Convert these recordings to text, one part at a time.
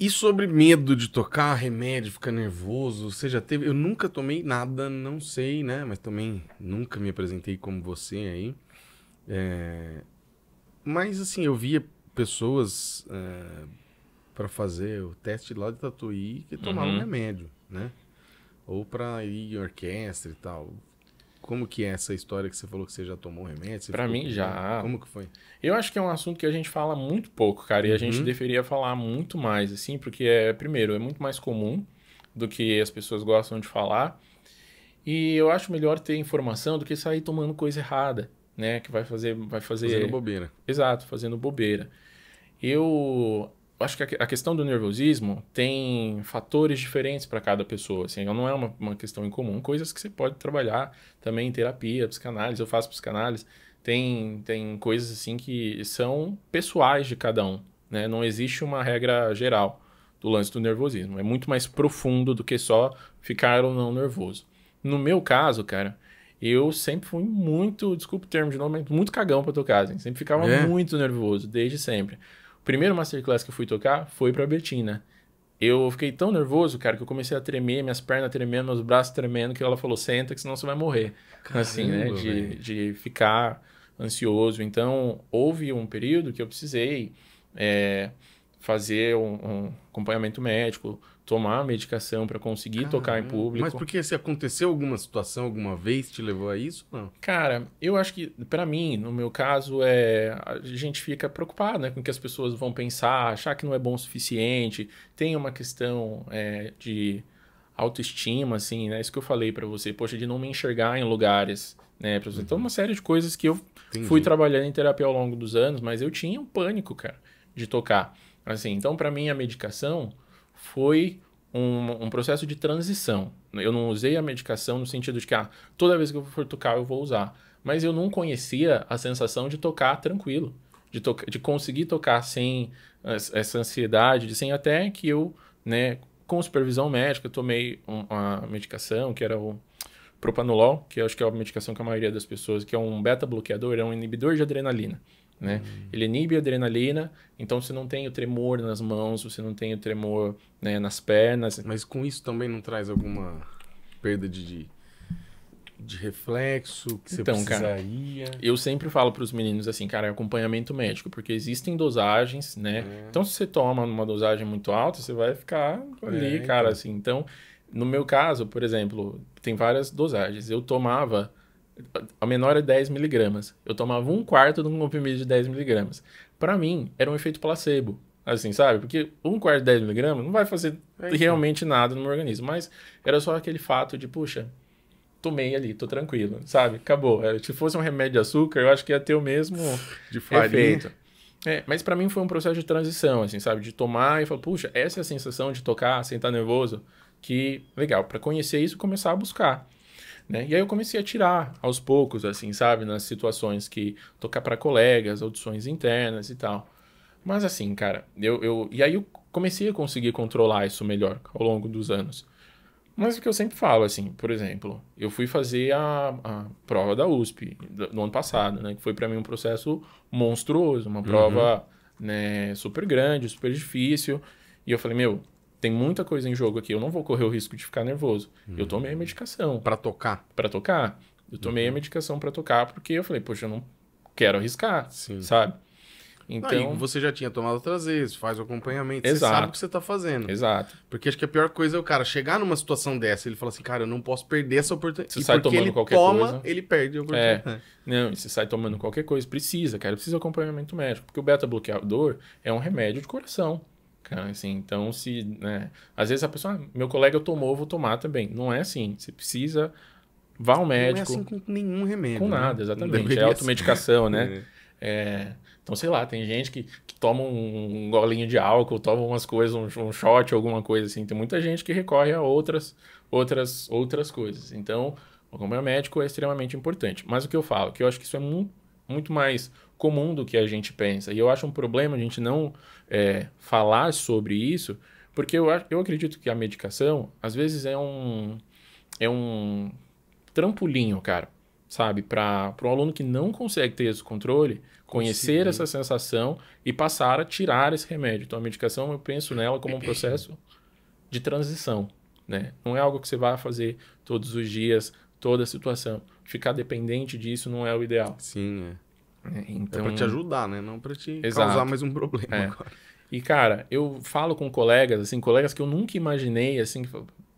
E sobre medo de tocar remédio, ficar nervoso, você já teve? Eu nunca tomei nada, não sei, né? Mas também nunca me apresentei como você aí. É... Mas assim, eu via pessoas é... para fazer o teste lá de tatuí que tomavam uhum. remédio, né? Ou para ir em orquestra e tal. Como que é essa história que você falou que você já tomou remédio? Para mim, já. Como que foi? Eu acho que é um assunto que a gente fala muito pouco, cara, e uhum. a gente uhum. deveria falar muito mais, assim, porque, é, primeiro, é muito mais comum do que as pessoas gostam de falar. E eu acho melhor ter informação do que sair tomando coisa errada, né? Que vai fazer. Vai fazer... Fazendo bobeira. Exato, fazendo bobeira. Eu acho que a questão do nervosismo tem fatores diferentes para cada pessoa. Assim, não é uma, uma questão em comum. Coisas que você pode trabalhar também em terapia, psicanálise. Eu faço psicanálise. Tem, tem coisas assim que são pessoais de cada um. Né? Não existe uma regra geral do lance do nervosismo. É muito mais profundo do que só ficar ou não nervoso. No meu caso, cara, eu sempre fui muito, desculpa o termo de nome, muito cagão para tocar. Assim. Sempre ficava é. muito nervoso, desde sempre. O primeiro masterclass que eu fui tocar foi para Betina. Eu fiquei tão nervoso, cara, que eu comecei a tremer, minhas pernas tremendo, meus braços tremendo, que ela falou: senta, que senão você vai morrer. Caramba, então, assim, né? De, de, ficar ansioso. Então, houve um período que eu precisei. É, fazer um, um acompanhamento médico, tomar medicação para conseguir Caramba. tocar em público. Mas porque se aconteceu alguma situação alguma vez te levou a isso? Não. Cara, eu acho que para mim, no meu caso, é a gente fica preocupado, né, com o que as pessoas vão pensar, achar que não é bom o suficiente. Tem uma questão é, de autoestima, assim, né? Isso que eu falei para você, poxa, de não me enxergar em lugares, né? você. Então, uhum. Então, uma série de coisas que eu Entendi. fui trabalhando em terapia ao longo dos anos, mas eu tinha um pânico, cara, de tocar. Assim, então, para mim, a medicação foi um, um, processo de transição. Eu não usei a medicação no sentido de que ah, toda vez que eu for tocar eu vou usar. Mas eu não conhecia a sensação de tocar tranquilo, de, to de conseguir tocar sem essa ansiedade, de sem até que eu, né, com supervisão médica, tomei uma medicação que era o propanolol, que eu acho que é a medicação que a maioria das pessoas, que é um beta bloqueador, é um inibidor de adrenalina. Né? Uhum. Ele inibe a adrenalina, então você não tem o tremor nas mãos, você não tem o tremor né, nas pernas. Mas com isso também não traz alguma perda de, de reflexo que você então, precisaria? Cara, eu sempre falo para os meninos assim, cara, é acompanhamento médico, porque existem dosagens, né? É. Então, se você toma uma dosagem muito alta, você vai ficar ali, é, então. cara, então. assim. Então, no meu caso, por exemplo, tem várias dosagens. Eu tomava a menor é 10 miligramas. Eu tomava um quarto de um comprimido de 10 miligramas. Para mim, era um efeito placebo. Assim, sabe? Porque um quarto de 10 miligramas não vai fazer é realmente nada no meu organismo. Mas era só aquele fato de, puxa, tomei ali, tô tranquilo, sabe? Acabou. É, se fosse um remédio de açúcar, eu acho que ia ter o mesmo de efeito. É, mas para mim foi um processo de transição, assim, sabe? De tomar e falar, puxa, essa é a sensação de tocar sem estar nervoso. Que legal, para conhecer isso, começar a buscar. Né? E aí eu comecei a tirar aos poucos, assim, sabe? Nas situações que tocar para colegas, audições internas e tal. Mas assim, cara, eu, eu. E aí eu comecei a conseguir controlar isso melhor ao longo dos anos. Mas o que eu sempre falo, assim, por exemplo, eu fui fazer a, a prova da USP no ano passado, né? Que foi para mim um processo monstruoso, uma uhum. prova uhum. né, super grande, super difícil. E eu falei, meu, tem muita coisa em jogo aqui, eu não vou correr o risco de ficar nervoso. Eu hum. tomei a medicação. Para tocar? Para tocar. Eu uhum. tomei uhum. a medicação para tocar porque eu falei, poxa, eu não quero arriscar, Sim. sabe? Ah, então, você já tinha tomado outras vezes, faz o acompanhamento, Exato. você sabe o que você tá fazendo. Exato. Porque acho que a pior coisa é o cara chegar numa situação dessa, ele fala assim, cara, eu não posso perder essa oportunidade. Você e sai tomando ele qualquer toma, coisa. ele perde a oportunidade. É. é. Não, você sai tomando qualquer coisa, precisa, cara, precisa acompanhamento médico, porque o beta bloqueador é um remédio de coração. Cara, assim, então se, né, às vezes a pessoa, ah, meu colega tomou, vou tomar também. Não é assim, você precisa vá ao médico. Não é assim com nenhum remédio. Com né? nada, exatamente. É automedicação, né? É. é, então, sei lá, tem gente que, que, toma um golinho de álcool, toma umas coisas, um, um shot, alguma coisa assim. Tem muita gente que recorre a outras, outras, outras coisas. Então, o acompanhamento é médico é extremamente importante. Mas o que eu falo, que eu acho que isso é muito, muito mais comum do que a gente pensa. E eu acho um problema a gente não é, falar sobre isso, porque eu, eu acredito que a medicação, às vezes, é um, é um trampolinho, cara, sabe? Para um aluno que não consegue ter esse controle, conhecer essa sensação e passar a tirar esse remédio. Então, a medicação, eu penso nela como um é processo de transição. Né? Não é algo que você vai fazer todos os dias, toda a situação. Ficar dependente disso não é o ideal. Sim, é. É, é então... É para te ajudar, né? Não para te Exato. causar mais um problema. É. E, cara, eu falo com colegas, assim, colegas que eu nunca imaginei, assim, que,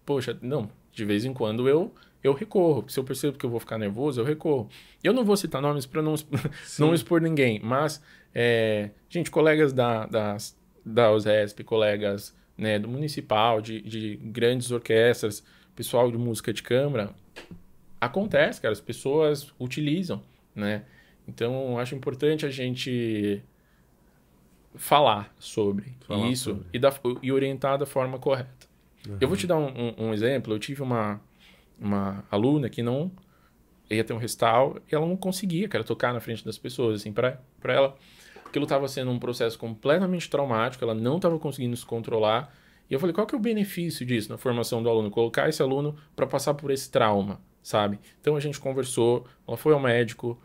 poxa, não, de vez em quando eu eu recorro. Se eu percebo que eu vou ficar nervoso, eu recorro. Eu não vou citar nomes para não, não expor ninguém, mas, é, gente, colegas da, das, da USESP, colegas né, do municipal, de, de grandes orquestras, pessoal de música de câmara, acontece, cara, as pessoas utilizam, né? Então, acho importante a gente falar sobre falar isso sobre. E, da, e orientar da forma correta. Uhum. Eu vou uhum. te dar um, um, um, exemplo. Eu tive uma, uma aluna que não ia ter um recital e ela não conseguia, cara, tocar na frente das pessoas. Assim, para ela, aquilo estava sendo um processo completamente traumático, ela não estava conseguindo se controlar. E eu falei, qual que é o benefício disso na formação do aluno? Colocar esse aluno para passar por esse trauma, sabe? Então a gente conversou, ela foi ao médico,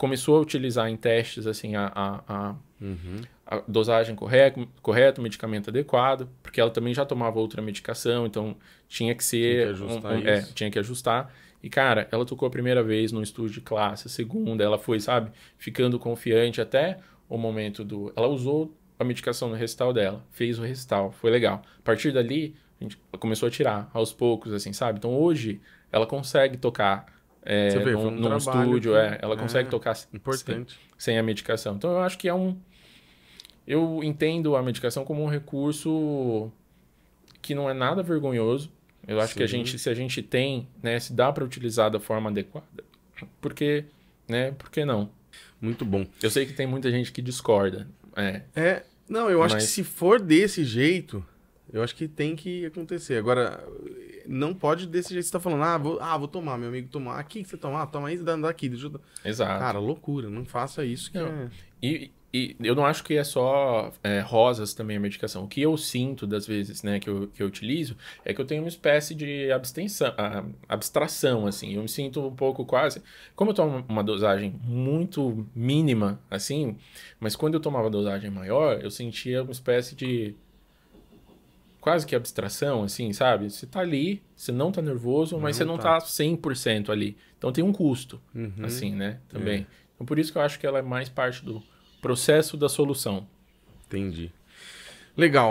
começou a utilizar em testes assim a, a, a, uhum. a dosagem correta, correta, o medicamento adequado, porque ela também já tomava outra medicação, então tinha que ser. Tinha que ajustar. Um, um, é, tinha que ajustar. E, cara, ela tocou a primeira vez num estúdio de classe, a segunda, ela foi, sabe, ficando confiante até o momento do. Ela usou a medicação no restal dela, fez o restal, foi legal. A partir dali, a gente começou a tirar aos poucos, assim, sabe? Então hoje ela consegue tocar é, Você vê, num, num estúdio. É, ela é, consegue tocar sem, sem, a medicação. Então eu acho que é um. Eu entendo a medicação como um recurso que não é nada vergonhoso. Eu acho Sim. que a gente, se a gente tem, né, se dá para utilizar da forma adequada, porque, né, por que não? Muito bom. Eu sei que tem muita gente que discorda. É. é não, eu acho que se for desse jeito, eu acho que tem que acontecer. Agora, não pode desse jeito você tá falando, ah vou, ah, vou tomar, meu amigo, tomar. Aqui que você tomar, ah, toma isso, daqui, deixa eu... Exato. Cara, loucura, não faça isso que não. é... E, e eu não acho que é só é, rosas também a medicação. O que eu sinto das vezes, né, que eu, que eu utilizo, é que eu tenho uma espécie de abstenção, ah, abstração, assim. Eu me sinto um pouco quase. Como eu tomo uma dosagem muito mínima, assim, mas quando eu tomava dosagem maior, eu sentia uma espécie de quase que abstração, assim, sabe? Você tá ali, você não tá nervoso, mas não você não tá. tá 100% ali. Então tem um custo, uhum. assim, né? É. Também. É. Então por isso que eu acho que ela é mais parte do processo da solução. Entendi. Legal.